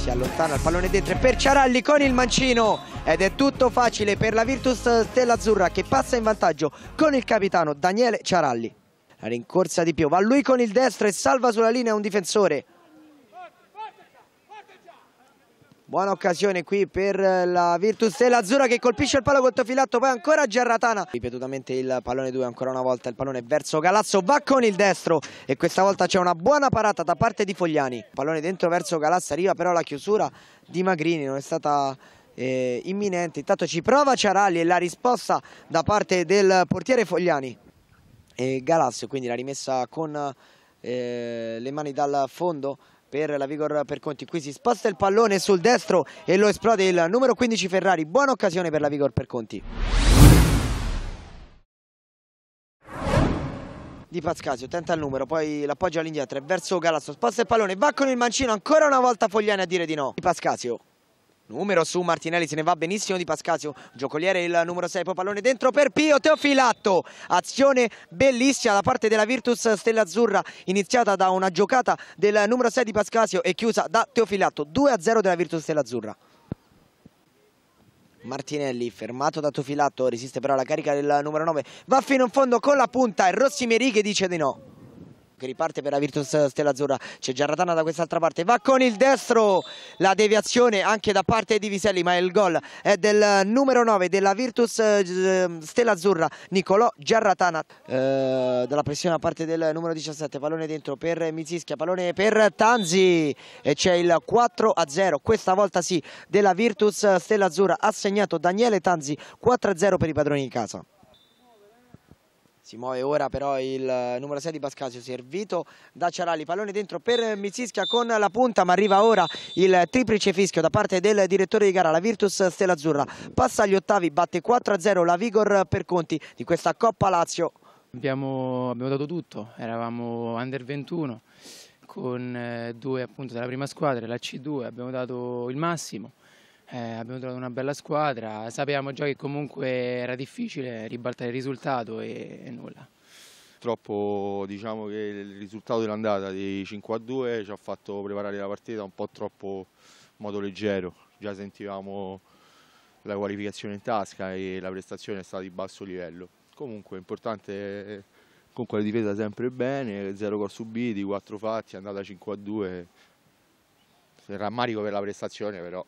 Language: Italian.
si allontana il pallone dentro per Ciaralli con il mancino ed è tutto facile per la Virtus Stella Azzurra che passa in vantaggio con il capitano Daniele Ciaralli. La rincorsa di Pio va lui con il destro e salva sulla linea un difensore. Buona occasione qui per la Virtus dell'Azzurra che colpisce il palo col filato, poi ancora Gerratana. Ripetutamente il pallone 2, ancora una volta il pallone verso Galasso, va con il destro e questa volta c'è una buona parata da parte di Fogliani. Pallone dentro verso Galasso, arriva però la chiusura di Magrini, non è stata eh, imminente. Intanto ci prova Ciaralli e la risposta da parte del portiere Fogliani. E Galasso quindi la rimessa con eh, le mani dal fondo per la Vigor per Conti. Qui si sposta il pallone sul destro e lo esplode il numero 15 Ferrari. Buona occasione per la Vigor per Conti. Di Pascasio, tenta il numero, poi l'appoggia all'indietro, verso Galasso, sposta il pallone, va con il mancino, ancora una volta Fogliani a dire di no. Di Pascasio numero su Martinelli se ne va benissimo di Pascasio giocoliere il numero 6 poi pallone dentro per Pio Teofilatto azione bellissima da parte della Virtus Stella Azzurra iniziata da una giocata del numero 6 di Pascasio e chiusa da Teofilatto 2 a 0 della Virtus Stella Azzurra Martinelli fermato da Teofilatto resiste però alla carica del numero 9 va fino in fondo con la punta e Rossi Merighe dice di no che riparte per la Virtus Stella Azzurra, c'è Giarratana da quest'altra parte, va con il destro, la deviazione anche da parte di Viselli, ma il gol è del numero 9 della Virtus eh, eh, Stella Azzurra, Nicolò Giarratana, eh, dalla pressione a parte del numero 17, pallone dentro per Mizischia, pallone per Tanzi e c'è il 4 a 0, questa volta sì, della Virtus Stella Azzurra, ha segnato Daniele Tanzi, 4 a 0 per i padroni di casa. Si muove ora però il eh, numero 6 di Bascasio, servito da Ciarali, pallone dentro per Mizischia con la punta, ma arriva ora il triplice fischio da parte del direttore di gara, la Virtus Stella Azzurra. Passa agli ottavi, batte 4-0 la Vigor per Conti di questa Coppa Lazio. Abbiamo, abbiamo dato tutto, eravamo under 21 con eh, due appunto della prima squadra, la C2, abbiamo dato il massimo. Eh, abbiamo trovato una bella squadra, sapevamo già che comunque era difficile ribaltare il risultato e, e nulla. Purtroppo diciamo che il risultato dell'andata di 5 a 2 ci ha fatto preparare la partita un po' troppo in modo leggero, già sentivamo la qualificazione in tasca e la prestazione è stata di basso livello. Comunque è importante comunque la difesa sempre bene, 0 gol subiti, 4 fatti, andata 5 a 2. Rammarico per la prestazione però